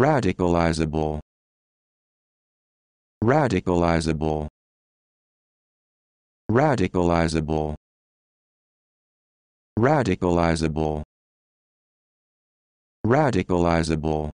radicalizable radicalizable radicalizable radicalizable radicalizable